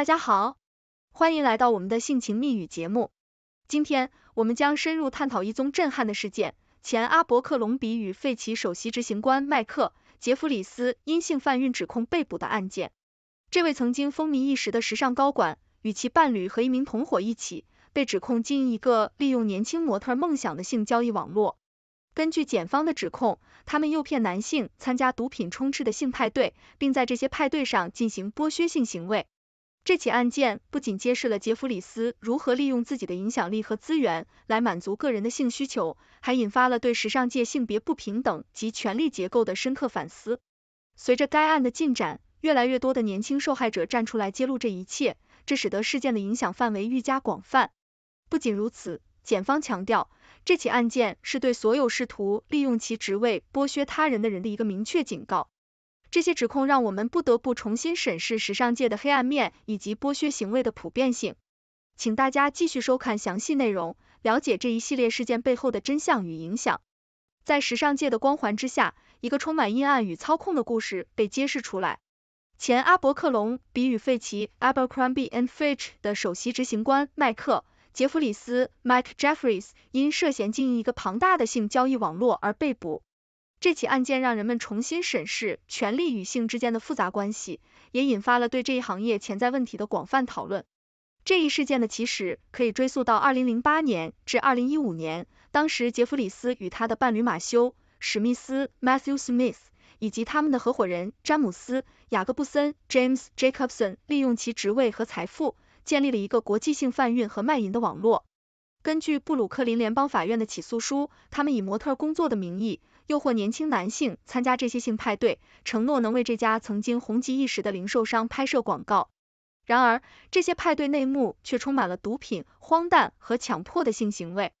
大家好，欢迎来到我们的性情密语节目。今天我们将深入探讨一宗震撼的事件：前阿伯克隆比与费奇首席执行官迈克·杰弗里斯因性贩运指控被捕的案件。这位曾经风靡一时的时尚高管与其伴侣和一名同伙一起被指控经营一个利用年轻模特梦想的性交易网络。根据检方的指控，他们诱骗男性参加毒品充斥的性派对，并在这些派对上进行剥削性行为。这起案件不仅揭示了杰弗里斯如何利用自己的影响力和资源来满足个人的性需求，还引发了对时尚界性别不平等及权力结构的深刻反思。随着该案的进展，越来越多的年轻受害者站出来揭露这一切，这使得事件的影响范围愈加广泛。不仅如此，检方强调，这起案件是对所有试图利用其职位剥削他人的人的一个明确警告。这些指控让我们不得不重新审视时尚界的黑暗面以及剥削行为的普遍性。请大家继续收看详细内容，了解这一系列事件背后的真相与影响。在时尚界的光环之下，一个充满阴暗与操控的故事被揭示出来。前阿伯克隆比与费奇 a b e r c r o m b i e Fitch） 的首席执行官麦克·杰弗里斯 （Mike Jeffries） 因涉嫌经营一个庞大的性交易网络而被捕。这起案件让人们重新审视权力与性之间的复杂关系，也引发了对这一行业潜在问题的广泛讨论。这一事件的起始可以追溯到二零零八年至二零一五年，当时杰弗里斯与他的伴侣马修·史密斯 （Matthew Smith） 以及他们的合伙人詹姆斯·雅各布森 （James Jacobson） 利用其职位和财富，建立了一个国际性贩运和卖淫的网络。根据布鲁克林联邦法院的起诉书，他们以模特工作的名义。诱惑年轻男性参加这些性派对，承诺能为这家曾经红极一时的零售商拍摄广告。然而，这些派对内幕却充满了毒品、荒诞和强迫的性行为。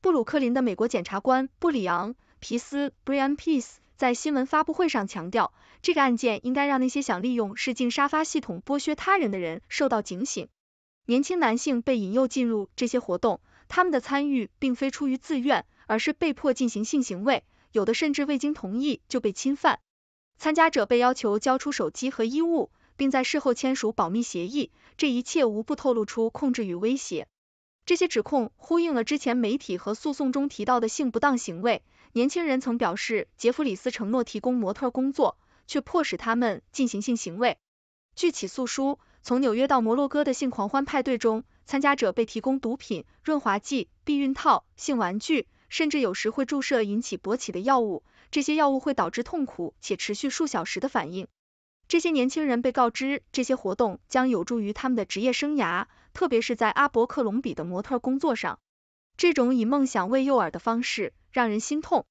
布鲁克林的美国检察官布里昂·皮斯 （Brian Peace） 在新闻发布会上强调，这个案件应该让那些想利用试镜沙发系统剥削他人的人受到警醒。年轻男性被引诱进入这些活动，他们的参与并非出于自愿，而是被迫进行性行为。有的甚至未经同意就被侵犯，参加者被要求交出手机和衣物，并在事后签署保密协议，这一切无不透露出控制与威胁。这些指控呼应了之前媒体和诉讼中提到的性不当行为。年轻人曾表示，杰弗里斯承诺提供模特工作，却迫使他们进行性行为。据起诉书，从纽约到摩洛哥的性狂欢派对中，参加者被提供毒品、润滑剂、避孕套、性玩具。甚至有时会注射引起勃起的药物，这些药物会导致痛苦且持续数小时的反应。这些年轻人被告知这些活动将有助于他们的职业生涯，特别是在阿伯克隆比的模特工作上。这种以梦想为诱饵的方式让人心痛。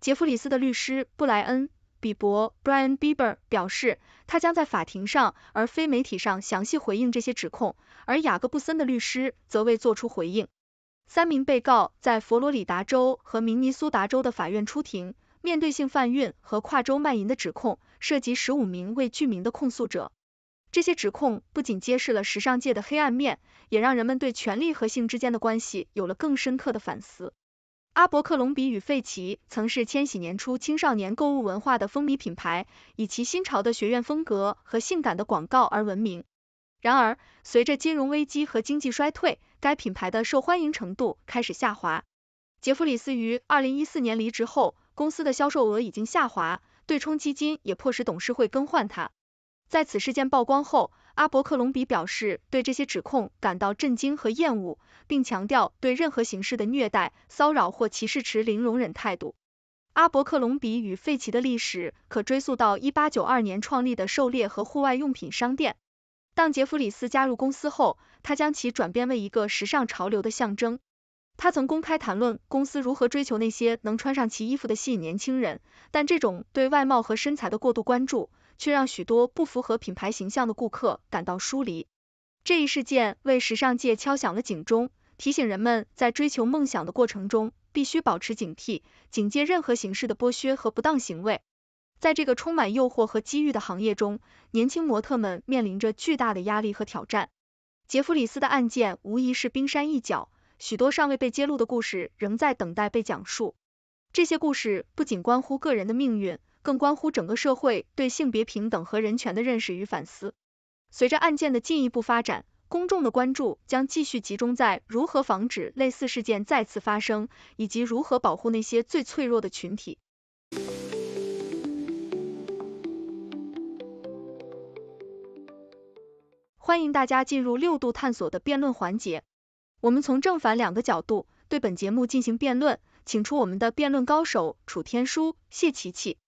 杰弗里斯的律师布莱恩·比伯 （Brian Bieber） 表示，他将在法庭上而非媒体上详细回应这些指控，而雅各布森的律师则未做出回应。三名被告在佛罗里达州和明尼苏达州的法院出庭，面对性贩运和跨州卖淫的指控，涉及十五名未具名的控诉者。这些指控不仅揭示了时尚界的黑暗面，也让人们对权力和性之间的关系有了更深刻的反思。阿伯克隆比与费奇曾是千禧年初青少年购物文化的风靡品牌，以其新潮的学院风格和性感的广告而闻名。然而，随着金融危机和经济衰退，该品牌的受欢迎程度开始下滑。杰弗里斯于二零一四年离职后，公司的销售额已经下滑，对冲基金也迫使董事会更换他。在此事件曝光后，阿伯克隆比表示对这些指控感到震惊和厌恶，并强调对任何形式的虐待、骚扰或歧视持零容忍态度。阿伯克隆比与费奇的历史可追溯到一八九二年创立的狩猎和户外用品商店。当杰弗里斯加入公司后，他将其转变为一个时尚潮流的象征。他曾公开谈论公司如何追求那些能穿上其衣服的吸引年轻人，但这种对外貌和身材的过度关注，却让许多不符合品牌形象的顾客感到疏离。这一事件为时尚界敲响了警钟，提醒人们在追求梦想的过程中，必须保持警惕，警戒任何形式的剥削和不当行为。在这个充满诱惑和机遇的行业中，年轻模特们面临着巨大的压力和挑战。杰弗里斯的案件无疑是冰山一角，许多尚未被揭露的故事仍在等待被讲述。这些故事不仅关乎个人的命运，更关乎整个社会对性别平等和人权的认识与反思。随着案件的进一步发展，公众的关注将继续集中在如何防止类似事件再次发生，以及如何保护那些最脆弱的群体。欢迎大家进入六度探索的辩论环节。我们从正反两个角度对本节目进行辩论，请出我们的辩论高手楚天舒、谢琪琪。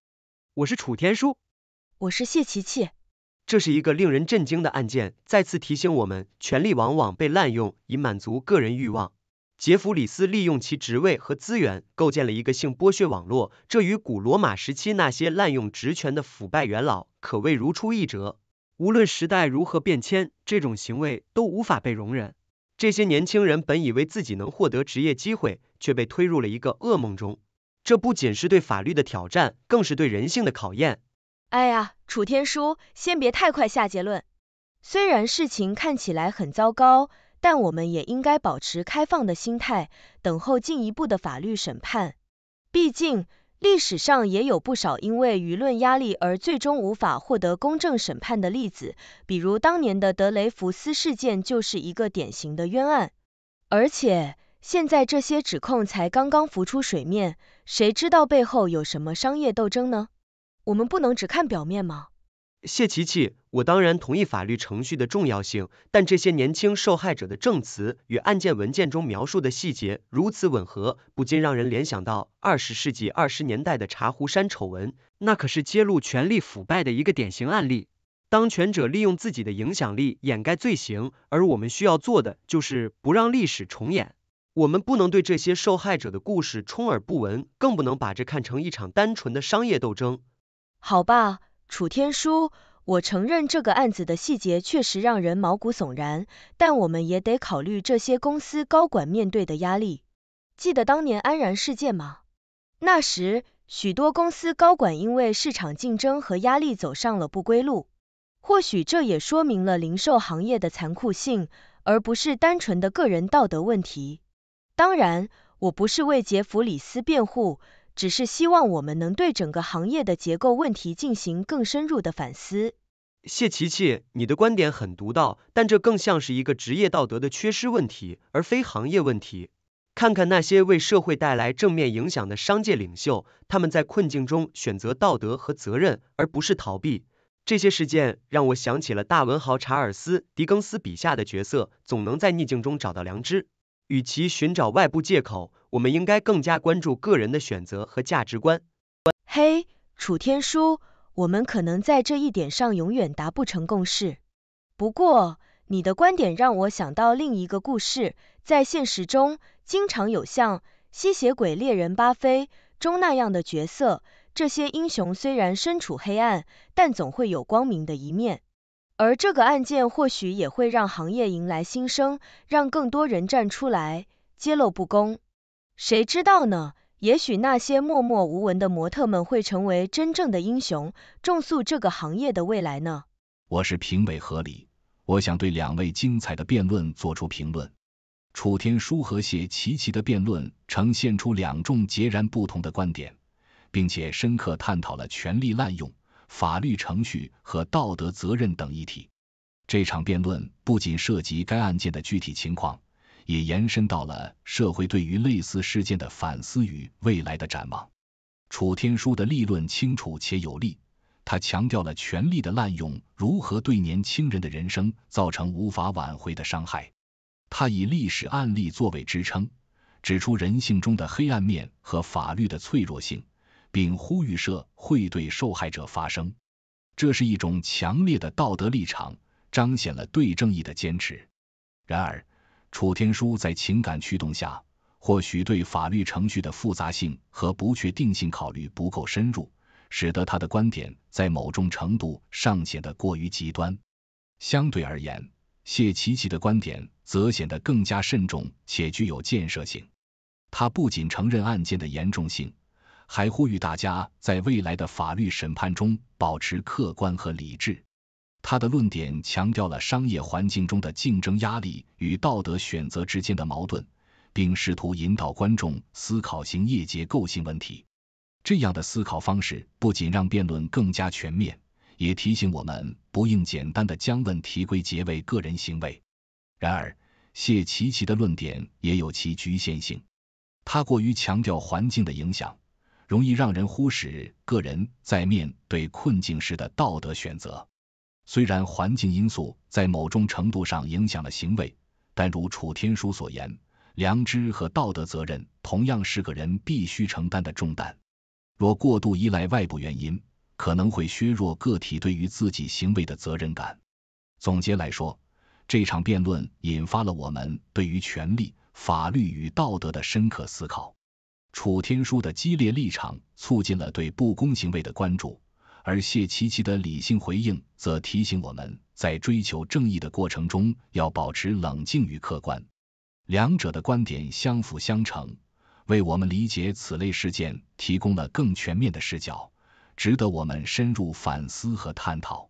我是楚天舒，我是谢琪琪。这是一个令人震惊的案件，再次提醒我们，权力往往被滥用以满足个人欲望。杰弗里斯利用其职位和资源构建了一个性剥削网络，这与古罗马时期那些滥用职权的腐败元老可谓如出一辙。无论时代如何变迁，这种行为都无法被容忍。这些年轻人本以为自己能获得职业机会，却被推入了一个噩梦中。这不仅是对法律的挑战，更是对人性的考验。哎呀，楚天舒，先别太快下结论。虽然事情看起来很糟糕，但我们也应该保持开放的心态，等候进一步的法律审判。毕竟，历史上也有不少因为舆论压力而最终无法获得公正审判的例子，比如当年的德雷福斯事件就是一个典型的冤案。而且现在这些指控才刚刚浮出水面，谁知道背后有什么商业斗争呢？我们不能只看表面吗？谢琪琪。我当然同意法律程序的重要性，但这些年轻受害者的证词与案件文件中描述的细节如此吻合，不禁让人联想到二十世纪二十年代的茶壶山丑闻，那可是揭露权力腐败的一个典型案例。当权者利用自己的影响力掩盖罪行，而我们需要做的就是不让历史重演。我们不能对这些受害者的故事充耳不闻，更不能把这看成一场单纯的商业斗争。好吧，楚天舒。我承认这个案子的细节确实让人毛骨悚然，但我们也得考虑这些公司高管面对的压力。记得当年安然事件吗？那时许多公司高管因为市场竞争和压力走上了不归路。或许这也说明了零售行业的残酷性，而不是单纯的个人道德问题。当然，我不是为杰弗里斯辩护。只是希望我们能对整个行业的结构问题进行更深入的反思。谢琪琪，你的观点很独到，但这更像是一个职业道德的缺失问题，而非行业问题。看看那些为社会带来正面影响的商界领袖，他们在困境中选择道德和责任，而不是逃避。这些事件让我想起了大文豪查尔斯·狄更斯笔下的角色，总能在逆境中找到良知。与其寻找外部借口，我们应该更加关注个人的选择和价值观。嘿，楚天舒，我们可能在这一点上永远达不成共识。不过，你的观点让我想到另一个故事。在现实中，经常有像《吸血鬼猎人巴菲》中那样的角色。这些英雄虽然身处黑暗，但总会有光明的一面。而这个案件或许也会让行业迎来新生，让更多人站出来揭露不公，谁知道呢？也许那些默默无闻的模特们会成为真正的英雄，重塑这个行业的未来呢？我是评委何理，我想对两位精彩的辩论做出评论。楚天舒和谢琪琪的辩论呈现出两种截然不同的观点，并且深刻探讨了权力滥用。法律程序和道德责任等议题。这场辩论不仅涉及该案件的具体情况，也延伸到了社会对于类似事件的反思与未来的展望。楚天舒的立论清楚且有力，他强调了权力的滥用如何对年轻人的人生造成无法挽回的伤害。他以历史案例作为支撑，指出人性中的黑暗面和法律的脆弱性。并呼吁社会对受害者发声，这是一种强烈的道德立场，彰显了对正义的坚持。然而，楚天舒在情感驱动下，或许对法律程序的复杂性和不确定性考虑不够深入，使得他的观点在某种程度上显得过于极端。相对而言，谢琪琪的观点则显得更加慎重且具有建设性。他不仅承认案件的严重性。还呼吁大家在未来的法律审判中保持客观和理智。他的论点强调了商业环境中的竞争压力与道德选择之间的矛盾，并试图引导观众思考行业结构性问题。这样的思考方式不仅让辩论更加全面，也提醒我们不应简单的将问题归结为个人行为。然而，谢奇奇的论点也有其局限性，他过于强调环境的影响。容易让人忽视个人在面对困境时的道德选择。虽然环境因素在某种程度上影响了行为，但如楚天舒所言，良知和道德责任同样是个人必须承担的重担。若过度依赖外部原因，可能会削弱个体对于自己行为的责任感。总结来说，这场辩论引发了我们对于权力、法律与道德的深刻思考。楚天舒的激烈立场促进了对不公行为的关注，而谢琪琪的理性回应则提醒我们在追求正义的过程中要保持冷静与客观。两者的观点相辅相成，为我们理解此类事件提供了更全面的视角，值得我们深入反思和探讨。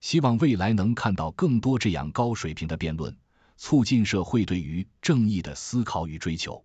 希望未来能看到更多这样高水平的辩论，促进社会对于正义的思考与追求。